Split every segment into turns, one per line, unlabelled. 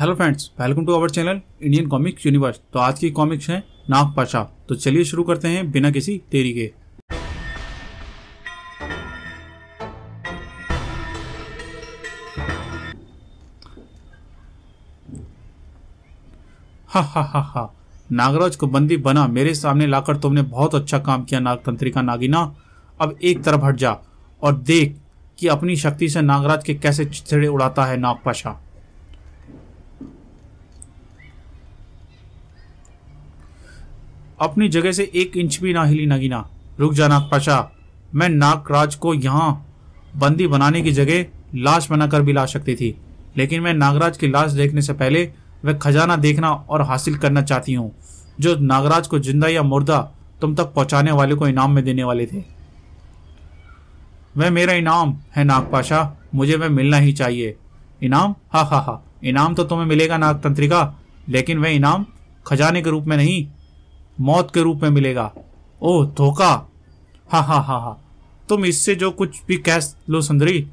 Hello friends welcome to our channel Indian comics universe तो आज की कॉमिक्स हैं नाग पाशा तो चलिए शुरू करते हैं बिना किसी देरी के हा हा हा हा नागराज को बंदी बना मेरे सामने लाकर तुमने बहुत अच्छा काम किया नागतंत्रिका नागिना अब एक तरफ हट जा और देख कि अपनी शक्ति से नागराज के कैसे छिड़े उड़ाता है नागपाशा अपनी जगह से एक इंच भी ना हिली नगीना रुक जा पाशा मैं नागराज को यहाँ बंदी बनाने की जगह लाश बनाकर भी ला सकती थी लेकिन मैं नागराज की लाश देखने से पहले वह खजाना देखना और हासिल करना चाहती हूँ जो नागराज को जिंदा या मुर्दा तुम तक पहुंचाने वाले को इनाम में देने वाले थे वह मेरा इनाम है नागपाशा मुझे वह मिलना ही चाहिए इनाम हा हा हा इनाम तो तुम्हें मिलेगा नागतंत्रिका लेकिन वह इनाम खजाने के रूप में नहीं मौत के रूप में मिलेगा ओह धोखा हा हा हा हा तुम इससे जो कुछ भी कह लो सुंदरी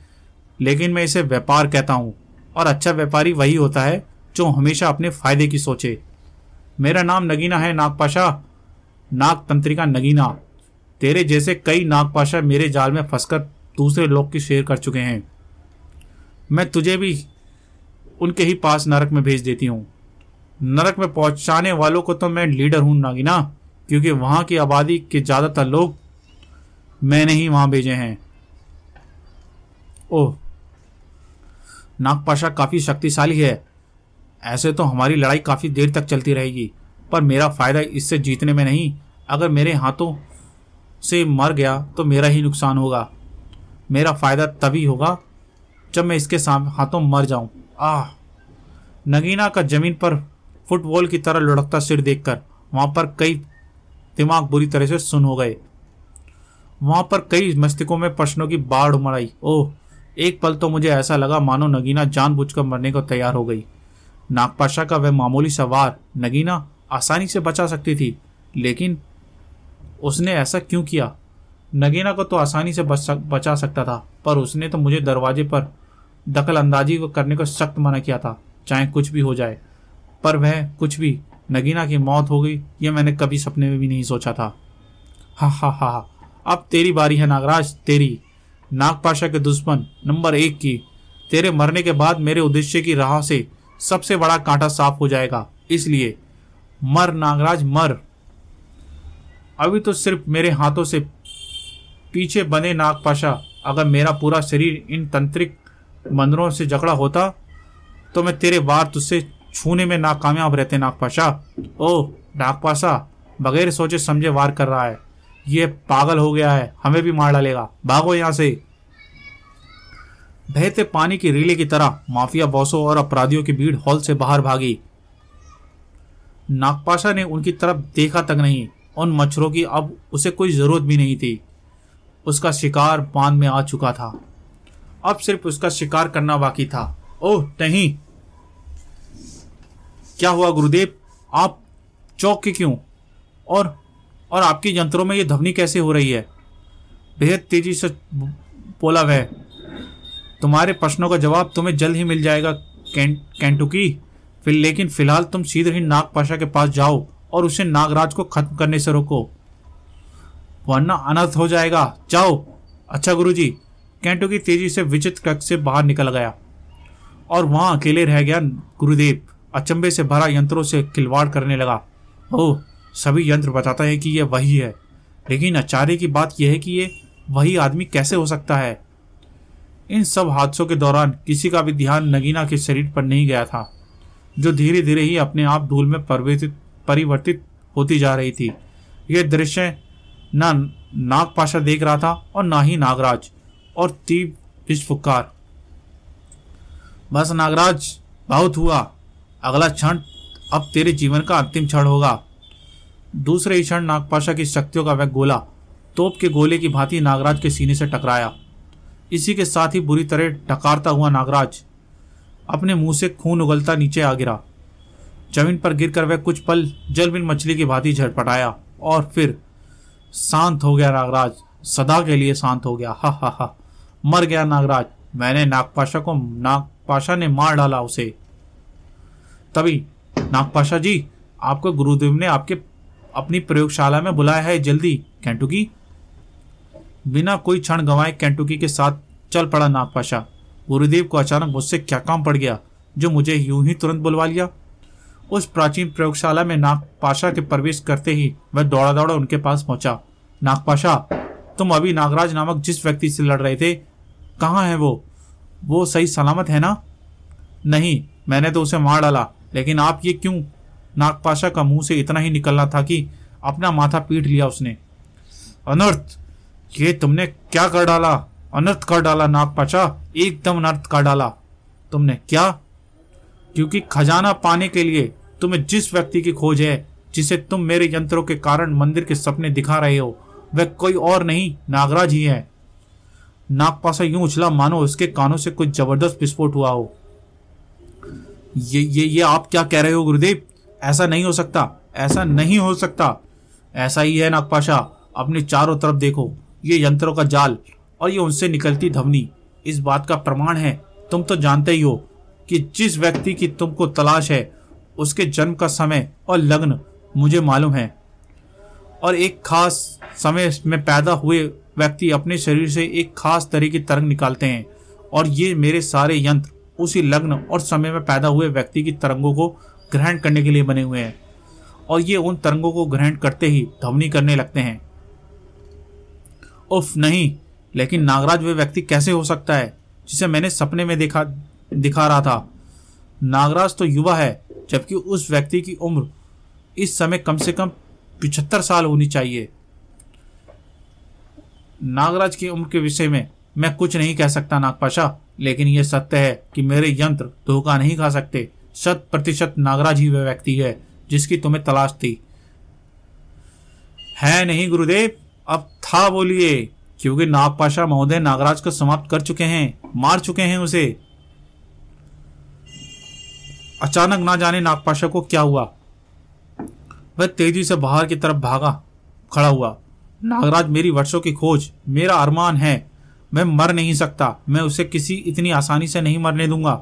लेकिन मैं इसे व्यापार कहता हूँ और अच्छा व्यापारी वही होता है जो हमेशा अपने फायदे की सोचे मेरा नाम नगीना है नागपाशा नाग तंत्रिका नगीना तेरे जैसे कई नागपाशा मेरे जाल में फंसकर दूसरे लोग की शेयर कर चुके हैं मैं तुझे भी उनके ही पास नरक में भेज देती हूँ नरक में पहुंचाने वालों को तो मैं लीडर हूं नागिना क्योंकि वहां की आबादी के ज्यादातर लोग मैंने ही वहां भेजे हैं ओह नागपाशा काफी शक्तिशाली है ऐसे तो हमारी लड़ाई काफी देर तक चलती रहेगी पर मेरा फायदा इससे जीतने में नहीं अगर मेरे हाथों से मर गया तो मेरा ही नुकसान होगा मेरा फायदा तभी होगा जब मैं इसके हाथों मर जाऊं आह नगीना का जमीन पर फुटबॉल की तरह लुढ़कता सिर देखकर वहां पर कई दिमाग बुरी तरह से सुन हो गए वहां पर कई मस्तिकों में प्रश्नों की बाढ़ उमड़ आई ओह एक पल तो मुझे ऐसा लगा मानो नगीना जानबूझकर मरने को तैयार हो गई नागपाशा का वह मामूली सवार नगीना आसानी से बचा सकती थी लेकिन उसने ऐसा क्यों किया नगीना को तो आसानी से बच सक, बचा सकता था पर उसने तो मुझे दरवाजे पर दखल अंदाजी करने को सख्त मना किया था चाहे कुछ भी हो जाए पर वह कुछ भी नगीना की मौत हो गई यह मैंने कभी सपने में भी नहीं सोचा था हा हा हा हा अब तेरी बारी है नागराज तेरी नागपाशा के दुश्मन नंबर एक की तेरे मरने के बाद मेरे उद्देश्य की राह से सबसे बड़ा कांटा साफ हो जाएगा इसलिए मर नागराज मर अभी तो सिर्फ मेरे हाथों से पीछे बने नागपाशा अगर मेरा पूरा शरीर इन तंत्रिक मंदिरों से जकड़ा होता तो मैं तेरे बार तुझसे छूने में नाकामयाब रहते नागपाशा ओह नागपाशा बगैर सोचे समझे वार कर रहा है ये पागल हो गया है हमें भी मार डालेगा भागो यहाँ से बहते पानी की रीले की तरह माफिया बॉसों और अपराधियों की भीड़ हॉल से बाहर भागी नागपाशा ने उनकी तरफ देखा तक नहीं उन मच्छरों की अब उसे कोई ज़रूरत भी नहीं थी उसका शिकार बांध में आ चुका था अब सिर्फ उसका शिकार करना बाकी था ओह नहीं क्या हुआ गुरुदेव आप चौक के क्यों और और आपके यंत्रों में ये ध्वनि कैसे हो रही है बेहद तेजी से बोला वह तुम्हारे प्रश्नों का जवाब तुम्हें जल्द ही मिल जाएगा कैंटुकी फिर लेकिन फिलहाल तुम सीधे ही नाग पाशा के पास जाओ और उसे नागराज को खत्म करने से रोको वरना अनर्थ हो जाएगा जाओ अच्छा गुरुजी जी की तेजी से विचित्र कक्ष से बाहर निकल गया और वहां अकेले रह गया गुरुदेव अचंबे से भरा यंत्रों से खिलवाड़ करने लगा ओह सभी यंत्र बताता है कि यह वही है लेकिन आचार्य की बात यह है कि ये वही आदमी कैसे हो सकता है इन सब हादसों के दौरान किसी का भी ध्यान नगीना के शरीर पर नहीं गया था जो धीरे धीरे ही अपने आप धूल में परिवर्तित परिवर्तित होती जा रही थी यह दृश्य ना नागपाशा देख रहा था और ना ही नागराज और तीव्र विस्फुकार बस नागराज बहुत हुआ अगला क्षण अब तेरे जीवन का अंतिम क्षण होगा दूसरे ही क्षण नागपाशा की शक्तियों का वह गोला तोप के गोले की भांति नागराज के सीने से टकराया इसी के साथ ही बुरी तरह टकारता हुआ नागराज अपने मुंह से खून उगलता नीचे आ गिरा जमीन पर गिरकर वह कुछ पल जलबिन मछली की भांति झटपटाया और फिर शांत हो गया नागराज सदा के लिए शांत हो गया हा हा हा मर गया नागराज मैंने नागपाशा को नागपाशा ने मार डाला उसे तभी नागपाशा जी आपको गुरुदेव ने आपके अपनी प्रयोगशाला में बुलाया है जल्दी कैंटुकी बिना कोई क्षण गंवाए कैंटुकी के साथ चल पड़ा नागपाशा गुरुदेव को अचानक मुझसे क्या काम पड़ गया जो मुझे यूं ही तुरंत बुलवा लिया उस प्राचीन प्रयोगशाला में नागपाशा के प्रवेश करते ही वह दौड़ा दौड़ा उनके पास पहुंचा नागपाशा तुम अभी नागराज नामक जिस व्यक्ति से लड़ रहे थे कहाँ है वो वो सही सलामत है ना नहीं मैंने तो उसे मार डाला लेकिन आप ये क्यों नागपाशा का मुंह से इतना ही निकलना था कि अपना माथा पीट लिया उसने अनर्थ ये तुमने क्या कर डाला अनर्थ कर डाला नागपाशा एकदम अनर्थ कर डाला तुमने क्या क्योंकि खजाना पाने के लिए तुम्हें जिस व्यक्ति की खोज है जिसे तुम मेरे यंत्रों के कारण मंदिर के सपने दिखा रहे हो वह कोई और नहीं नागराज ही है नागपाशा यूं उछला मानो उसके कानों से कुछ जबरदस्त विस्फोट हुआ हो ये ये ये आप क्या कह रहे हो गुरुदेव ऐसा नहीं हो सकता ऐसा नहीं हो सकता ऐसा ही है नागपाशा अपने चारों तरफ देखो ये यंत्रों का जाल और ये उनसे निकलती धवनी इस बात का प्रमाण है तुम तो जानते ही हो कि जिस व्यक्ति की तुमको तलाश है उसके जन्म का समय और लग्न मुझे मालूम है और एक खास समय में पैदा हुए व्यक्ति अपने शरीर से एक खास तरह की तरंग निकालते हैं और ये मेरे सारे यंत्र उसी लग्न और समय में पैदा हुए व्यक्ति की तरंगों को ग्रहण करने के लिए बने हुए हैं और ये उन तरंगों को ग्रहण करते ही ध्वनि करने लगते हैं उफ नहीं लेकिन नागराज वह व्यक्ति कैसे हो सकता है जिसे मैंने सपने में देखा दिखा रहा था नागराज तो युवा है जबकि उस व्यक्ति की उम्र इस समय कम से कम पिछहत्तर साल होनी चाहिए नागराज की उम्र के विषय में मैं कुछ नहीं कह सकता नागपाशा लेकिन यह सत्य है कि मेरे यंत्र धोखा नहीं खा सकते शत प्रतिशत नागराज ही वह व्यक्ति है जिसकी तुम्हें तलाश थी है नहीं गुरुदेव अब था बोलिए क्योंकि नागपाशा महोदय नागराज को समाप्त कर चुके हैं मार चुके हैं उसे अचानक ना जाने नागपाशा को क्या हुआ वह तेजी से बाहर की तरफ भागा खड़ा हुआ नागराज मेरी वर्षों की खोज मेरा अरमान है मैं मर नहीं सकता मैं उसे किसी इतनी आसानी से नहीं मरने दूंगा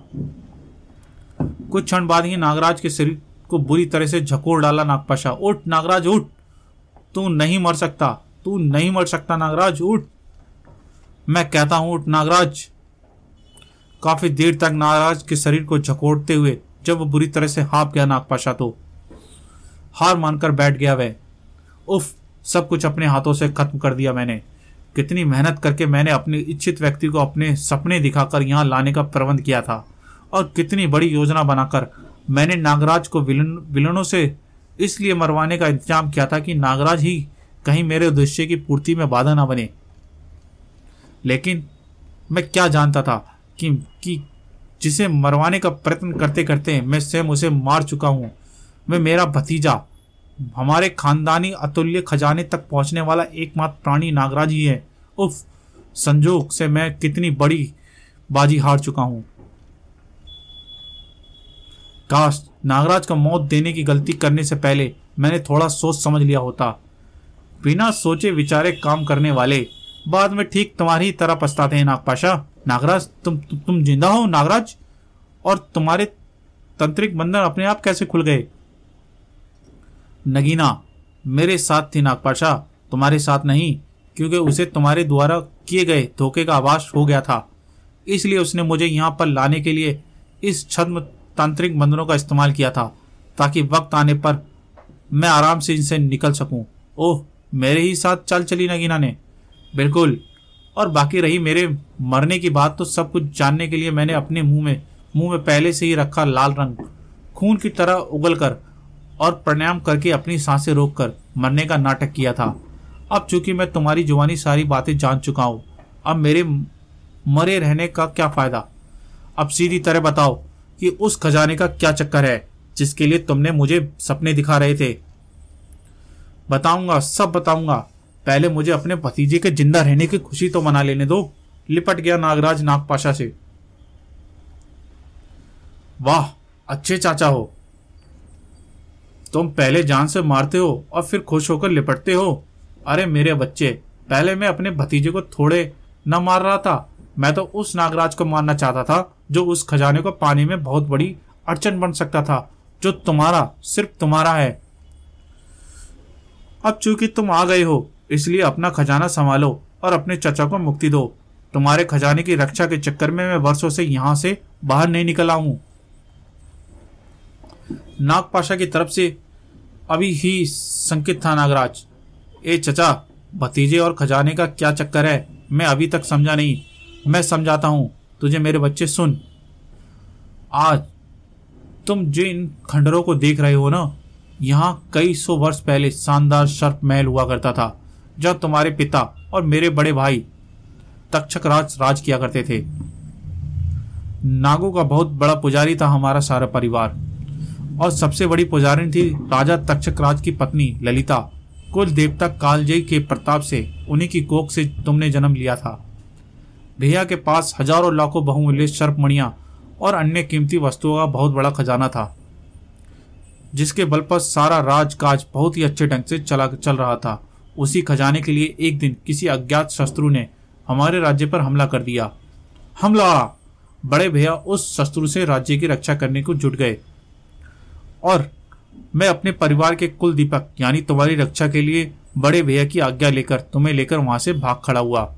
कुछ क्षण बाद ही नागराज के शरीर को बुरी तरह से झकोर डाला नागपाशा उठ नागराज उठ तू नहीं मर सकता तू नहीं मर सकता नागराज उठ मैं कहता हूं उठ नागराज काफी देर तक नागराज के शरीर को झकोड़ते हुए जब वह बुरी तरह से हाफ गया नागपाशा तो हार मानकर बैठ गया वह उफ सब कुछ अपने हाथों से खत्म कर दिया मैंने कितनी मेहनत करके मैंने अपने इच्छित व्यक्ति को अपने सपने दिखाकर यहाँ लाने का प्रबंध किया था और कितनी बड़ी योजना बनाकर मैंने नागराज को विलन विलनों से इसलिए मरवाने का इंतजाम किया था कि नागराज ही कहीं मेरे उद्देश्य की पूर्ति में बाधा ना बने लेकिन मैं क्या जानता था कि, कि जिसे मरवाने का प्रयत्न करते करते मैं स्वयं उसे मार चुका हूँ मैं मेरा भतीजा हमारे खानदानी अतुल्य खजाने तक पहुंचने वाला एकमात्र प्राणी नागराज ही है उफ संजोग से मैं कितनी बड़ी बाजी हार चुका हूं काश नागराज का मौत देने की गलती करने से पहले मैंने थोड़ा सोच समझ लिया होता बिना सोचे विचारे काम करने वाले बाद में ठीक तुम्हारी तरह पछताते हैं नागपाशा नागराज तुम तु, तुम जिंदा हो नागराज और तुम्हारे तंत्रिक बंधन अपने आप कैसे खुल गए नगीना मेरे साथ थी नागपाशा तुम्हारे साथ नहीं क्योंकि उसे तुम्हारे द्वारा किए गए धोखे का आवास हो गया था इसलिए उसने मुझे यहाँ पर लाने के लिए इस छद्म तांत्रिक बंधनों का इस्तेमाल किया था ताकि वक्त आने पर मैं आराम से इनसे निकल सकूं। ओह मेरे ही साथ चल चली नगीना ने बिल्कुल और बाकी रही मेरे मरने की बात तो सब कुछ जानने के लिए मैंने अपने मुंह में मुंह में पहले से ही रखा लाल रंग खून की तरह उगल कर और प्रणाम करके अपनी सांसें रोककर मरने का नाटक किया था अब चूंकि मैं तुम्हारी जुबानी सारी बातें जान चुका हूं अब मेरे मरे रहने का क्या फायदा अब सीधी तरह बताओ कि उस खजाने का क्या चक्कर है जिसके लिए तुमने मुझे सपने दिखा रहे थे बताऊंगा सब बताऊंगा पहले मुझे अपने भतीजे के जिंदा रहने की खुशी तो मना लेने दो लिपट गया नागराज नागपाशा से वाह अच्छे चाचा हो तुम पहले जान से मारते हो और फिर खुश होकर लिपटते हो अरे मेरे बच्चे पहले मैं अपने भतीजे को थोड़े न मार रहा था मैं तो उस नागराज को मारना चाहता था जो उस खजाने को पानी में बहुत बड़ी अड़चन बन सकता था जो तुम्हारा सिर्फ तुम्हारा है अब चूंकि तुम आ गए हो इसलिए अपना खजाना संभालो और अपने चचा को मुक्ति दो तुम्हारे खजाने की रक्षा के चक्कर में मैं वर्षों से यहां से बाहर नहीं निकला हूं नागपाशा की तरफ से अभी ही संकित था नागराज ए चचा भतीजे और खजाने का क्या चक्कर है मैं अभी तक समझा नहीं मैं समझाता हूँ तुझे मेरे बच्चे सुन आज तुम जो इन खंडरों को देख रहे हो ना यहाँ कई सौ वर्ष पहले शानदार सर्प महल हुआ करता था जहाँ तुम्हारे पिता और मेरे बड़े भाई तक्षक राज राज किया करते थे नागो का बहुत बड़ा पुजारी था हमारा सारा परिवार और सबसे बड़ी पुजारिन थी राजा तक्षक राज की पत्नी ललिता कुल देवता कालजय के प्रताप से उन्हीं की कोख से तुमने जन्म लिया था भैया के पास हजारों लाखों बहुमूल्य सर्पमणियाँ और अन्य कीमती वस्तुओं का बहुत बड़ा खजाना था जिसके बल पर सारा राजकाज बहुत ही अच्छे ढंग से चला चल रहा था उसी खजाने के लिए एक दिन किसी अज्ञात शत्रु ने हमारे राज्य पर हमला कर दिया हमला बड़े भैया उस शत्रु से राज्य की रक्षा करने को जुट गए और मैं अपने परिवार के कुल दीपक यानी तुम्हारी रक्षा के लिए बड़े भैया की आज्ञा लेकर तुम्हें लेकर वहां से भाग खड़ा हुआ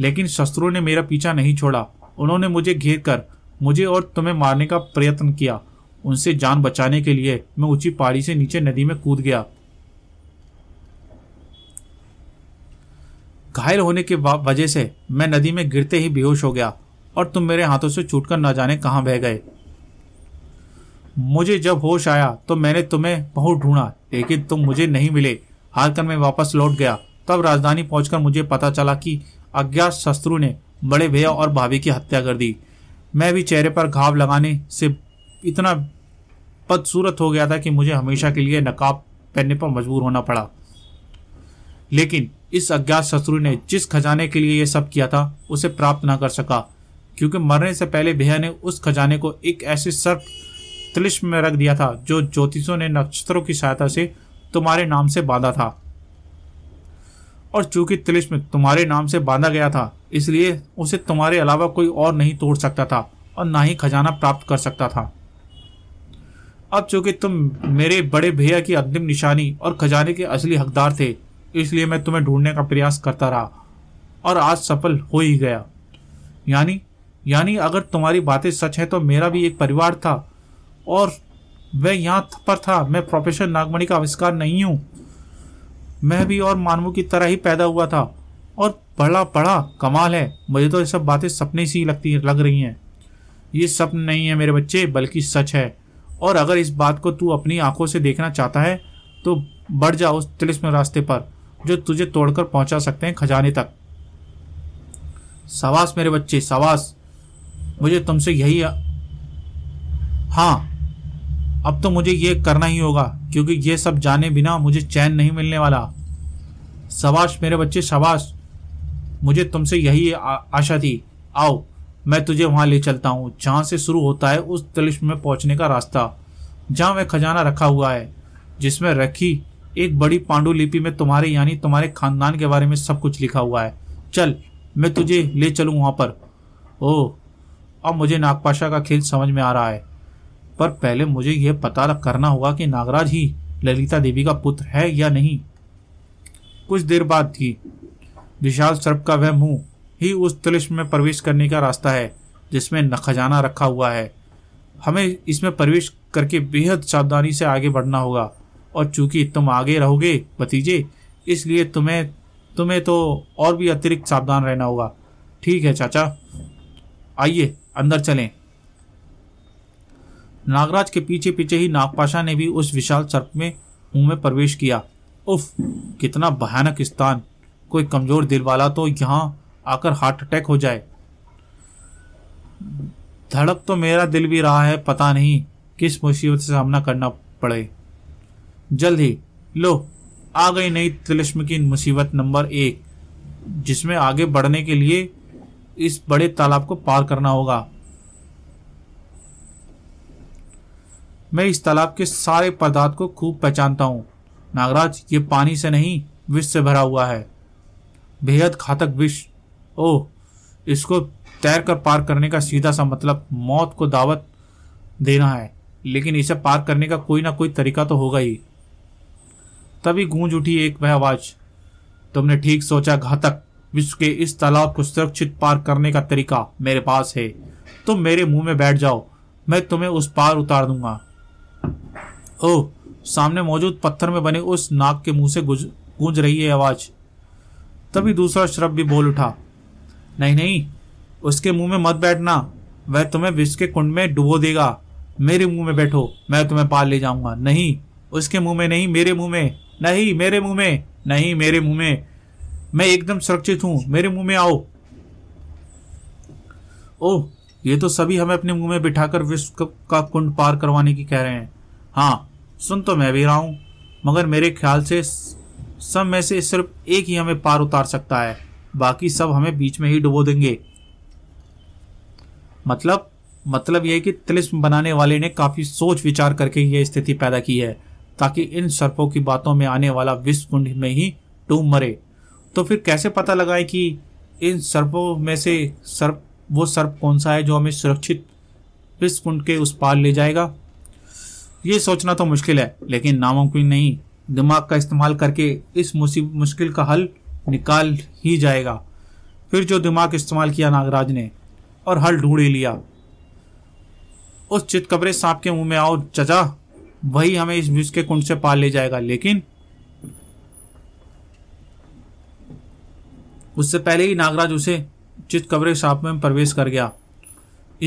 लेकिन शस्त्रों ने मेरा पीछा नहीं छोड़ा उन्होंने मुझे घेर कर मुझे और तुम्हें मारने का प्रयत्न किया उनसे जान बचाने के लिए मैं ऊंची पहाड़ी से नीचे नदी में कूद गया घायल होने के वजह से मैं नदी में गिरते ही बेहोश हो गया और तुम मेरे हाथों से छूटकर न जाने कहां बह गए मुझे जब होश आया तो मैंने तुम्हें बहुत ढूंढा लेकिन तुम मुझे नहीं मिले हारकन में वापस लौट गया तब राजधानी पहुंचकर मुझे पता चला कि अज्ञात शत्रु ने बड़े भैया और भाभी की हत्या कर दी मैं भी चेहरे पर घाव लगाने से इतना बदसूरत हो गया था कि मुझे हमेशा के लिए नकाब पहनने पर मजबूर होना पड़ा लेकिन इस अज्ञात शत्रु ने जिस खजाने के लिए यह सब किया था उसे प्राप्त न कर सका क्योंकि मरने से पहले भैया ने उस खजाने को एक ऐसे सर्प तिलिश में रख दिया था जो ज्योतिषों ने नक्षत्रों की सहायता से तुम्हारे नाम से बांधा था और चूंकि में तुम्हारे नाम से बांधा गया था इसलिए उसे तुम्हारे अलावा कोई और नहीं तोड़ सकता था और ना ही खजाना प्राप्त कर सकता था अब चूंकि तुम मेरे बड़े भैया की अंतिम निशानी और खजाने के असली हकदार थे इसलिए मैं तुम्हें ढूंढने का प्रयास करता रहा और आज सफल हो ही गया यानी यानी अगर तुम्हारी बातें सच हैं तो मेरा भी एक परिवार था और वह यहाँ पर था मैं प्रोफेसर नागमणि का आविष्कार नहीं हूँ मैं भी और मानवों की तरह ही पैदा हुआ था और बड़ा बड़ा कमाल है मुझे तो ये सब बातें सपने सी लगती लग रही हैं ये सपन नहीं है मेरे बच्चे बल्कि सच है और अगर इस बात को तू अपनी आंखों से देखना चाहता है तो बढ़ जा उस तिलिस्म रास्ते पर जो तुझे तोड़कर पहुंचा सकते हैं खजाने तक सवास मेरे बच्चे सवास मुझे तुमसे यही हाँ अब तो मुझे ये करना ही होगा क्योंकि ये सब जाने बिना मुझे चैन नहीं मिलने वाला शबाश मेरे बच्चे शबाश मुझे तुमसे यही आशा थी आओ मैं तुझे वहाँ ले चलता हूँ जहाँ से शुरू होता है उस तलिश में पहुँचने का रास्ता जहाँ वह खजाना रखा हुआ है जिसमें रखी एक बड़ी पांडुलिपि में तुम्हारे यानी तुम्हारे खानदान के बारे में सब कुछ लिखा हुआ है चल मैं तुझे ले चलूँ वहाँ पर ओह अब मुझे नागपाशा का खेल समझ में आ रहा है पर पहले मुझे यह पता करना होगा कि नागराज ही ललिता देवी का पुत्र है या नहीं कुछ देर बाद थी विशाल सर्प का वह मुंह ही उस तिलिश में प्रवेश करने का रास्ता है जिसमें खजाना रखा हुआ है हमें इसमें प्रवेश करके बेहद सावधानी से आगे बढ़ना होगा और चूंकि तुम आगे रहोगे भतीजे इसलिए तुम्हें तुम्हें तो और भी अतिरिक्त सावधान रहना होगा ठीक है चाचा आइए अंदर चलें नागराज के पीछे पीछे ही नागपाशा ने भी उस विशाल सर्प में मुंह में प्रवेश किया उफ कितना भयानक स्थान कोई कमजोर दिल वाला तो यहाँ आकर हार्ट अटैक हो जाए धड़क तो मेरा दिल भी रहा है पता नहीं किस मुसीबत से सामना करना पड़े जल्द ही लो आ गई नई तिलिश्म की मुसीबत नंबर एक जिसमें आगे बढ़ने के लिए इस बड़े तालाब को पार करना होगा मैं इस तालाब के सारे पदार्थ को खूब पहचानता हूँ नागराज ये पानी से नहीं विष से भरा हुआ है बेहद घातक विष ओह इसको तैर कर पार करने का सीधा सा मतलब मौत को दावत देना है लेकिन इसे पार करने का कोई ना कोई तरीका तो होगा ही तभी गूंज उठी एक वह आवाज तुमने ठीक सोचा घातक विश्व के इस तालाब को सुरक्षित पार करने का तरीका मेरे पास है तुम मेरे मुंह में बैठ जाओ मैं तुम्हें उस पार उतार दूंगा ओ सामने मौजूद पत्थर में बने उस नाक के मुंह से गूंज रही है आवाज तभी दूसरा श्रब भी बोल उठा नहीं नहीं उसके मुंह में मत बैठना वह तुम्हें विष के कुंड में डुबो देगा मेरे मुंह में बैठो मैं तुम्हें पार ले जाऊंगा नहीं उसके मुंह में नहीं मेरे मुंह में नहीं मेरे मुंह में नहीं मेरे मुंह में मैं एकदम सुरक्षित हूं मेरे मुंह में आओ ओ ये तो सभी हमें अपने मुंह में बिठाकर विश्व का कुंड पार करवाने की कह रहे हैं हाँ सुन तो मैं भी रहा हूँ मगर मेरे ख्याल से सब में से सिर्फ एक ही हमें पार उतार सकता है बाकी सब हमें बीच में ही डुबो देंगे मतलब मतलब यह कि तिलिस्म बनाने वाले ने काफ़ी सोच विचार करके यह स्थिति पैदा की है ताकि इन सर्पों की बातों में आने वाला विश्व कुंड में ही डूब मरे तो फिर कैसे पता लगाए कि इन सर्पों में से सर्प वो सर्प कौन सा है जो हमें सुरक्षित विश्व कुंड के उस पार ले जाएगा ये सोचना तो मुश्किल है लेकिन नामुमकिन नहीं दिमाग का इस्तेमाल करके इस मुश्किल का हल निकाल ही जाएगा फिर जो दिमाग इस्तेमाल किया नागराज ने और हल ढूंढ ही लिया उस चितकबरे सांप के मुंह में आओ चचा वही हमें इस विष के कुंड से पार ले जाएगा लेकिन उससे पहले ही नागराज उसे चितकबरे सांप में प्रवेश कर गया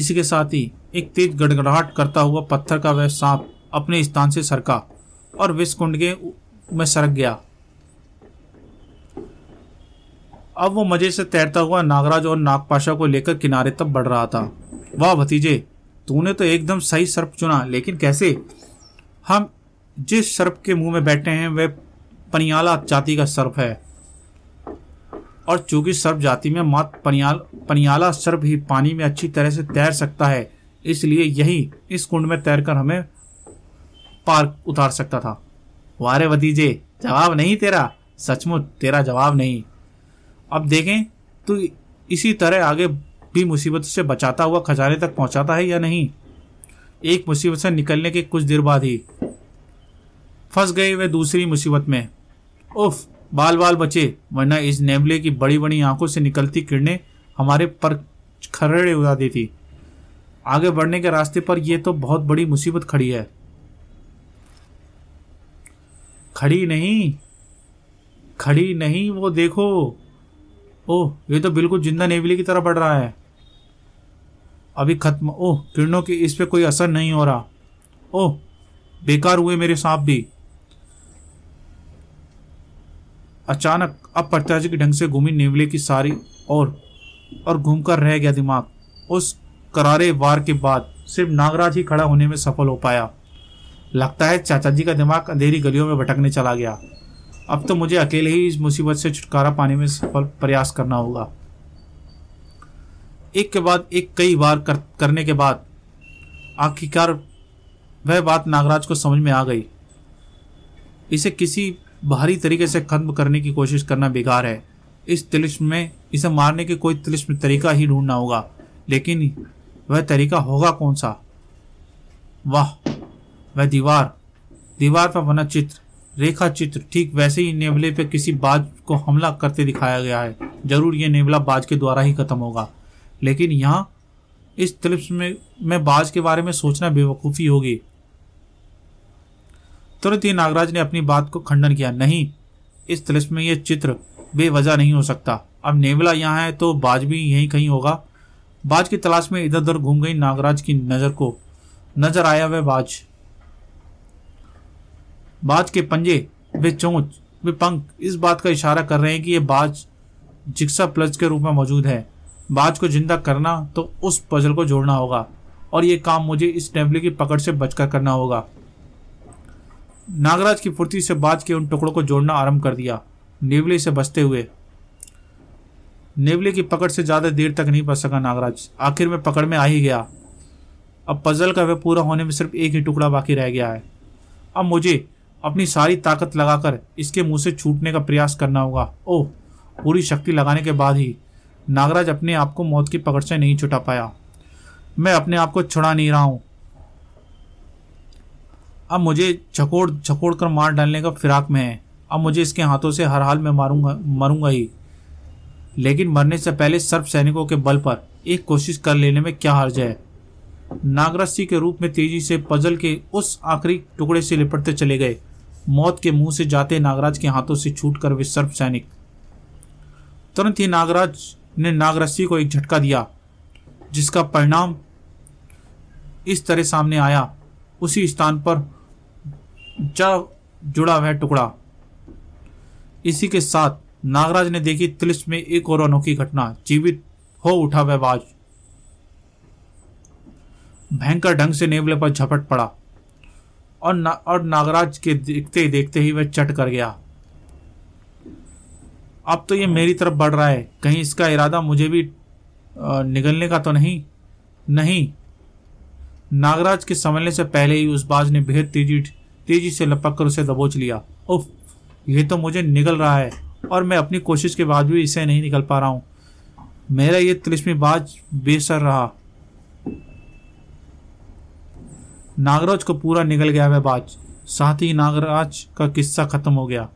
इसी के साथ ही एक तेज गड़गड़ाहट करता हुआ पत्थर का वह सांप अपने स्थान से सरका और विस्कुंड के में सरक गया अब वो मजे से तैरता हुआ नागराज और नागपाशा को लेकर किनारे तक बढ़ रहा था वाह भतीजे तूने तो एकदम सही सर्प चुना लेकिन कैसे हम जिस सर्प के मुंह में बैठे हैं वह पनियाला जाति का सर्प है और चूंकि सर्प जाति में मात्र पनियाल पनियाला सर्प ही पानी में अच्छी तरह से तैर सकता है इसलिए यही इस कुंड में तैरकर हमें पार उतार सकता था वारे भतीजे जवाब नहीं तेरा सचमुच तेरा जवाब नहीं अब देखें तो इसी तरह आगे भी मुसीबत से बचाता हुआ खजाने तक पहुंचाता है या नहीं एक मुसीबत से निकलने के कुछ देर बाद ही फंस गए वे दूसरी मुसीबत में उफ बाल बाल बचे वरना इस नेवले की बड़ी बड़ी आंखों से निकलती किरणें हमारे पर खरड़े उड़ा देती आगे बढ़ने के रास्ते पर यह तो बहुत बड़ी मुसीबत खड़ी है खड़ी नहीं खड़ी नहीं वो देखो ओह ये तो बिल्कुल जिंदा नेवली की तरह बढ़ रहा है अभी खत्म ओह किरणों के इस पे कोई असर नहीं हो रहा ओह बेकार हुए मेरे सांप भी अचानक अब के ढंग से घूमी नेवले की सारी और और घूमकर रह गया दिमाग उस करारे वार के बाद सिर्फ नागराज ही खड़ा होने में सफल हो पाया लगता है चाचा जी का दिमाग अंधेरी गलियों में भटकने चला गया अब तो मुझे अकेले ही इस मुसीबत से छुटकारा पाने में सफल प्रयास करना होगा एक के बाद एक कई बार कर, करने के बाद आखिरकार वह बात नागराज को समझ में आ गई इसे किसी बाहरी तरीके से खत्म करने की कोशिश करना बेकार है इस तिलिस्म में इसे मारने के कोई तिलिस्म तरीका ही ढूंढना होगा लेकिन वह तरीका होगा कौन सा वाह वह दीवार दीवार पर बना चित्र रेखा चित्र ठीक वैसे ही नेवले पर किसी बाज को हमला करते दिखाया गया है जरूर यह नेवला बाज के द्वारा ही खत्म होगा लेकिन यहाँ इस क्लिप्स में मैं बाज के बारे में सोचना बेवकूफ़ी होगी तुरंत ही नागराज ने अपनी बात को खंडन किया नहीं इस तिलस्म में यह चित्र बेवजह नहीं हो सकता अब नेवला यहाँ है तो बाज भी यहीं कहीं होगा बाज की तलाश में इधर उधर घूम गई नागराज की नज़र को नजर आया वह बाज बाज के पंजे वे चोंच वे पंख इस बात का इशारा कर रहे हैं कि ये बाज जिक्सा प्लज के रूप में मौजूद है बाज को जिंदा करना तो उस पजल को जोड़ना होगा और ये काम मुझे इस टेम्पली की पकड़ से बचकर करना होगा नागराज की फुर्ती से बाज के उन टुकड़ों को जोड़ना आरंभ कर दिया नेवले से बचते हुए नेवले की पकड़ से ज़्यादा देर तक नहीं बच सका नागराज आखिर में पकड़ में आ ही गया अब पजल का वह पूरा होने में सिर्फ एक ही टुकड़ा बाकी रह गया है अब मुझे अपनी सारी ताकत लगाकर इसके मुंह से छूटने का प्रयास करना होगा ओह पूरी शक्ति लगाने के बाद ही नागराज अपने आप को मौत की पकड़ से नहीं छुटा पाया मैं अपने आप को छुड़ा नहीं रहा हूं अब मुझे छकोड़ झकोड़ कर मार डालने का फिराक में है अब मुझे इसके हाथों से हर हाल में मारूंगा मरूंगा ही लेकिन मरने से पहले सर्व सैनिकों के बल पर एक कोशिश कर लेने में क्या हर्ज है नागरसी के रूप में तेजी से पजल के उस आखिरी टुकड़े से लिपटते चले गए मौत के मुंह से जाते नागराज के हाथों से छूट कर वे सर्प सैनिक तुरंत ही नागराज ने नागरसी को एक झटका दिया जिसका परिणाम इस तरह सामने आया उसी स्थान पर जा जुड़ा वह टुकड़ा इसी के साथ नागराज ने देखी तिलिस में एक और अनोखी घटना जीवित हो उठा वह बाज भयंकर ढंग से नेवले पर झपट पड़ा और ना, और नागराज के देखते ही देखते ही वह चट कर गया अब तो ये मेरी तरफ बढ़ रहा है कहीं इसका इरादा मुझे भी निगलने का तो नहीं नहीं नागराज के संभलने से पहले ही उस बाज ने बेहद तेजी तेजी से लपक कर उसे दबोच लिया उफ ये तो मुझे निकल रहा है और मैं अपनी कोशिश के बाद भी इसे नहीं निकल पा रहा हूँ मेरा ये तिलिश्मी बाज बेसर रहा नागराज को पूरा निकल गया वह बाज साथ ही नागराज का किस्सा खत्म हो गया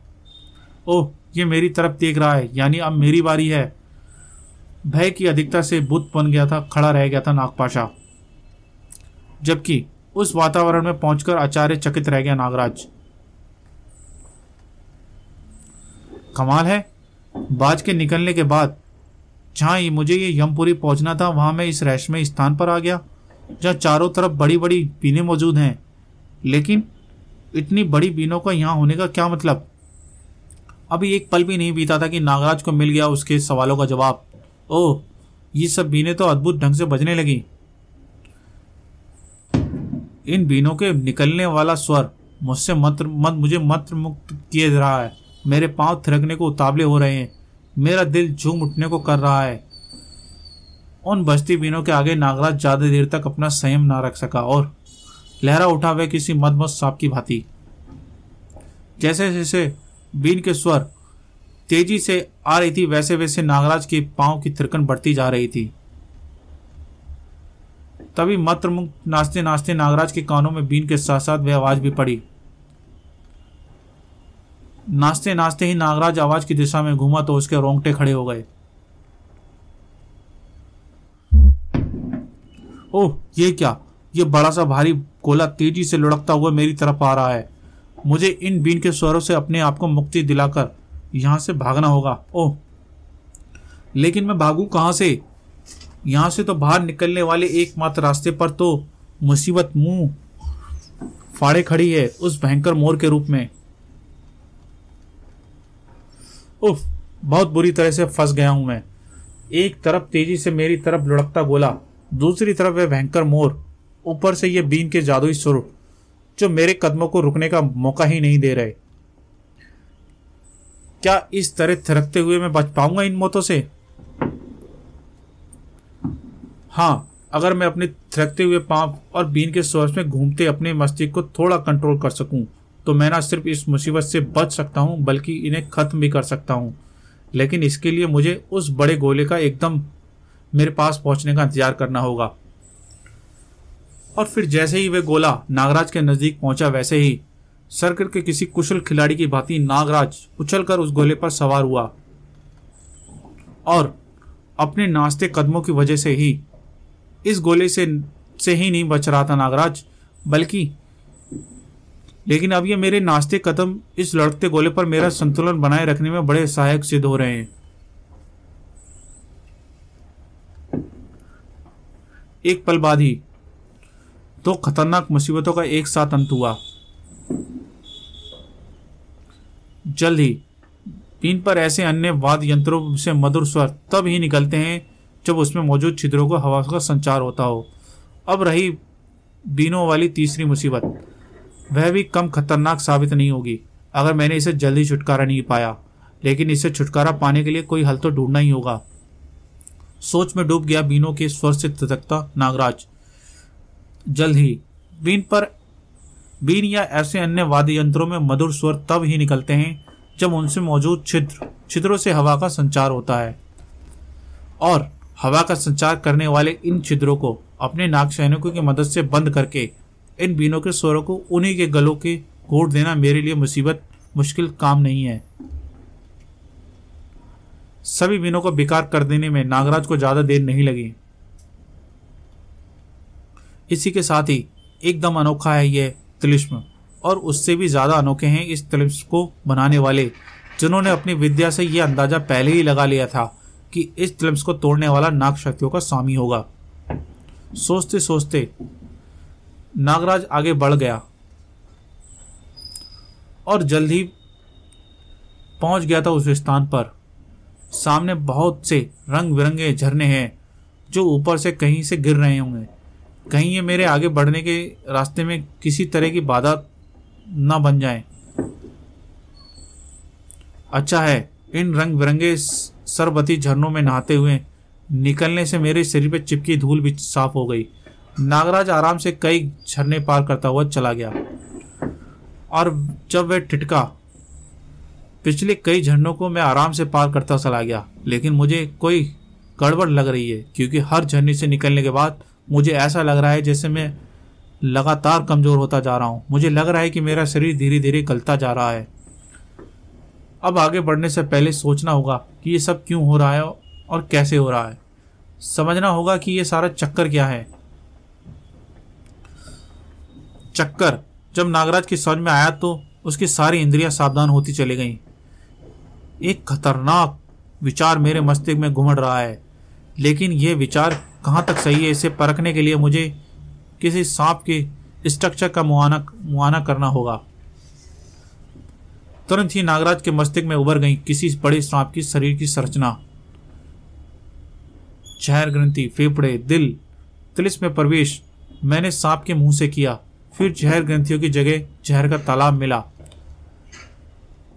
ओह ये मेरी तरफ देख रहा है यानी अब मेरी बारी है भय की अधिकता से बुत बन गया था खड़ा रह गया था नागपाशा जबकि उस वातावरण में पहुंचकर आचार्य चकित रह गया नागराज कमाल है बाज के निकलने के बाद जहाँ मुझे ये यमपुरी पहुंचना था वहां मैं इस रहस्यमय स्थान पर आ गया जहाँ चारों तरफ बड़ी बड़ी बीनें मौजूद हैं लेकिन इतनी बड़ी बीनों का यहाँ होने का क्या मतलब अभी एक पल भी नहीं बीता था कि नागराज को मिल गया उसके सवालों का जवाब ओह ये सब बीनें तो अद्भुत ढंग से बजने लगी इन बीनों के निकलने वाला स्वर मुझसे मंत्र मत मुझे मंत्र मुक्त किए रहा है मेरे पांव थिरकने को उतावले हो रहे हैं मेरा दिल झूम उठने को कर रहा है उन बस्ती बीनों के आगे नागराज ज्यादा देर तक अपना संयम ना रख सका और लहरा उठा वह किसी मदमस्त सांप की भांति जैसे जैसे बीन के स्वर तेजी से आ रही थी वैसे वैसे नागराज के पांव की थिरकन बढ़ती जा रही थी तभी मत्रमुख नाचते नाचते नागराज के कानों में बीन के साथ साथ वह आवाज भी पड़ी नाचते नाचते ही नागराज आवाज की दिशा में घूमा तो उसके रोंगटे खड़े हो गए ओह ये क्या ये बड़ा सा भारी गोला तेजी से लुढ़कता हुआ मेरी तरफ आ रहा है मुझे इन बीन के स्वरों से अपने आप को मुक्ति दिलाकर यहाँ से भागना होगा ओह लेकिन मैं भागू कहाँ से यहाँ से तो बाहर निकलने वाले एकमात्र रास्ते पर तो मुसीबत मुंह फाड़े खड़ी है उस भयंकर मोर के रूप में उफ बहुत बुरी तरह से फंस गया हूं मैं एक तरफ तेजी से मेरी तरफ लुढ़कता गोला दूसरी तरफ वह भयंकर मोर ऊपर से ये बीन के जादुई सुर जो मेरे कदमों को रुकने का मौका ही नहीं दे रहे क्या इस तरह थिरकते हुए मैं बच पाऊंगा इन मौतों से हाँ अगर मैं अपने थिरकते हुए पांव और बीन के स्वर्स में घूमते अपने मस्तिष्क को थोड़ा कंट्रोल कर सकूं तो मैं ना सिर्फ इस मुसीबत से बच सकता हूं बल्कि इन्हें खत्म भी कर सकता हूं लेकिन इसके लिए मुझे उस बड़े गोले का एकदम मेरे पास पहुंचने का इंतजार करना होगा और फिर जैसे ही वे गोला नागराज के नजदीक पहुंचा वैसे ही सर्किट के किसी कुशल खिलाड़ी की भांति नागराज उछलकर उस गोले पर सवार हुआ और अपने नाश्ते कदमों की वजह से ही इस गोले से से ही नहीं बच रहा था नागराज बल्कि लेकिन अब ये मेरे नाश्ते कदम इस लड़ते गोले पर मेरा संतुलन बनाए रखने में बड़े सहायक सिद्ध हो रहे हैं एक पल बाद ही तो खतरनाक मुसीबतों का एक साथ अंत हुआ जल्द ही पीन पर ऐसे अन्य वाद यंत्रों से मधुर स्वर तब ही निकलते हैं जब उसमें मौजूद छिद्रों को हवा का संचार होता हो अब रही बीनों वाली तीसरी मुसीबत वह भी कम खतरनाक साबित नहीं होगी अगर मैंने इसे जल्दी छुटकारा नहीं पाया लेकिन इसे छुटकारा पाने के लिए कोई हल तो ढूंढना ही होगा सोच में डूब गया बीनों के स्वर से तथकता नागराज जल्द ही बीन पर बीन या ऐसे अन्य वाद्य यंत्रों में मधुर स्वर तब ही निकलते हैं जब उनसे मौजूद छिद्र छिद्रों से हवा का संचार होता है और हवा का संचार करने वाले इन छिद्रों को अपने नाक सैनिकों की मदद से बंद करके इन बीनों के स्वरों को उन्हीं के गलों के घोट देना मेरे लिए मुसीबत मुश्किल काम नहीं है सभी विनों को बेकार कर देने में नागराज को ज्यादा देर नहीं लगी इसी के साथ ही एकदम अनोखा है यह तिलिश्म और उससे भी ज्यादा अनोखे हैं इस तिलिश्म को बनाने वाले जिन्होंने अपनी विद्या से यह अंदाजा पहले ही लगा लिया था कि इस तिलिम्स को तोड़ने वाला नाग शक्तियों का स्वामी होगा सोचते सोचते नागराज आगे बढ़ गया और जल्द ही पहुंच गया था उस स्थान पर सामने बहुत से रंग बिरंगे झरने हैं जो ऊपर से कहीं से गिर रहे होंगे कहीं ये मेरे आगे बढ़ने के रास्ते में किसी तरह की बाधा न बन जाए अच्छा है इन रंग बिरंगे सरबती झरनों में नहाते हुए निकलने से मेरे शरीर पर चिपकी धूल भी साफ हो गई नागराज आराम से कई झरने पार करता हुआ चला गया और जब वह ठिटका पिछले कई झरनों को मैं आराम से पार करता चला गया लेकिन मुझे कोई गड़बड़ लग रही है क्योंकि हर झरने से निकलने के बाद मुझे ऐसा लग रहा है जैसे मैं लगातार कमज़ोर होता जा रहा हूँ मुझे लग रहा है कि मेरा शरीर धीरे धीरे गलता जा रहा है अब आगे बढ़ने से पहले सोचना होगा कि ये सब क्यों हो रहा है और कैसे हो रहा है समझना होगा कि ये सारा चक्कर क्या है चक्कर जब नागराज की समझ में आया तो उसकी सारी इंद्रियां सावधान होती चली गईं एक खतरनाक विचार मेरे मस्तिष्क में घुमड़ रहा है लेकिन यह विचार कहाँ तक सही है इसे परखने के लिए मुझे किसी सांप के स्ट्रक्चर का मुआना मुआना करना होगा तुरंत ही नागराज के मस्तिष्क में उभर गई किसी बड़े सांप की शरीर की संरचना जहर ग्रंथि फेफड़े दिल तिलिस में प्रवेश मैंने सांप के मुंह से किया फिर जहर ग्रंथियों की जगह जहर का तालाब मिला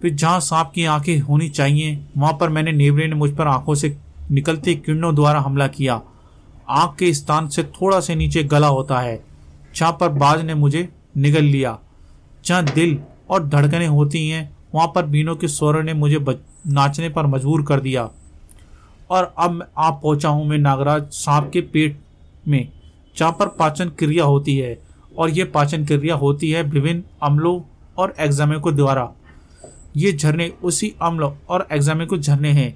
फिर जहाँ सांप की आंखें होनी चाहिए वहाँ पर मैंने नेवरे ने मुझ पर आंखों से निकलती किरणों द्वारा हमला किया आंख के स्थान से थोड़ा से नीचे गला होता है जहाँ पर बाज ने मुझे निगल लिया जहाँ दिल और धड़कने होती हैं वहाँ पर बीनों के स्वर ने मुझे नाचने पर मजबूर कर दिया और अब आप पहुँचा हूँ मैं नागराज सांप के पेट में जहाँ पर पाचन क्रिया होती है और ये पाचन क्रिया होती है विभिन्न अम्लों और एग्जामे को द्वारा ये झरने उसी अम्ल और एग्जामे को झरने हैं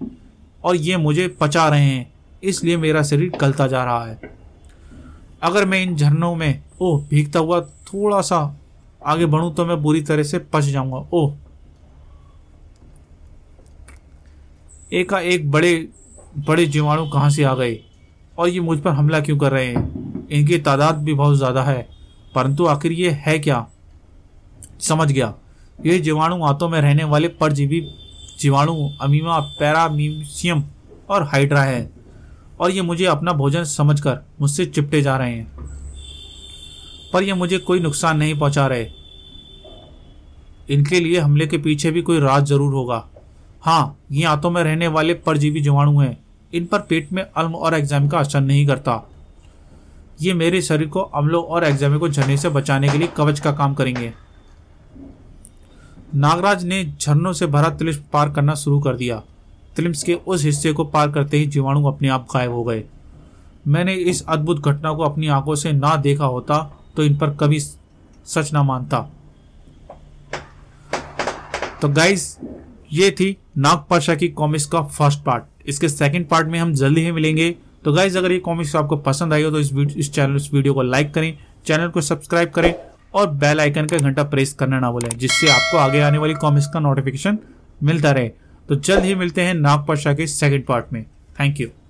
और ये मुझे पचा रहे हैं इसलिए मेरा शरीर गलता जा रहा है अगर मैं इन झरनों में ओ भीगता हुआ थोड़ा सा आगे बढ़ूं तो मैं बुरी तरह से पच जाऊंगा ओह एका एक बड़े बड़े जीवाणु कहाँ से आ गए और ये मुझ पर हमला क्यों कर रहे हैं इनकी तादाद भी बहुत ज़्यादा है परंतु आखिर ये है क्या समझ गया ये जीवाणु आंतों में रहने वाले परजीवी जीवाणु अमीमा पैरामीशियम और हाइड्रा है और ये मुझे अपना भोजन समझकर मुझसे चिपटे जा रहे हैं पर यह मुझे कोई नुकसान नहीं पहुंचा रहे इनके लिए हमले के पीछे भी कोई राज जरूर होगा हाँ ये आंतों में रहने वाले परजीवी जीवाणु हैं इन पर पेट में अल्म और एग्जाम का असर नहीं करता ये मेरे शरीर को अम्लों और एग्जामे को झरने से बचाने के लिए कवच का काम करेंगे नागराज ने झरनों से भरा तिलिम्स पार करना शुरू कर दिया तिलिम्स के उस हिस्से को पार करते ही जीवाणु अपने आप गायब हो गए मैंने इस अद्भुत घटना को अपनी आंखों से ना देखा होता तो इन पर कभी सच ना मानता तो गाइस ये थी नागपाशा की कॉमिक्स का फर्स्ट पार्ट इसके सेकंड पार्ट में हम जल्दी ही मिलेंगे तो गाइस अगर ये कॉमिक्स आपको पसंद आई हो तो इस इस चैनल इस वीडियो को लाइक करें चैनल को सब्सक्राइब करें और बेल आइकन का घंटा प्रेस करना ना भूलें जिससे आपको आगे आने वाली कॉमिक्स का नोटिफिकेशन मिलता रहे तो जल्द ही मिलते हैं नागपाशाह के सेकेंड पार्ट में थैंक यू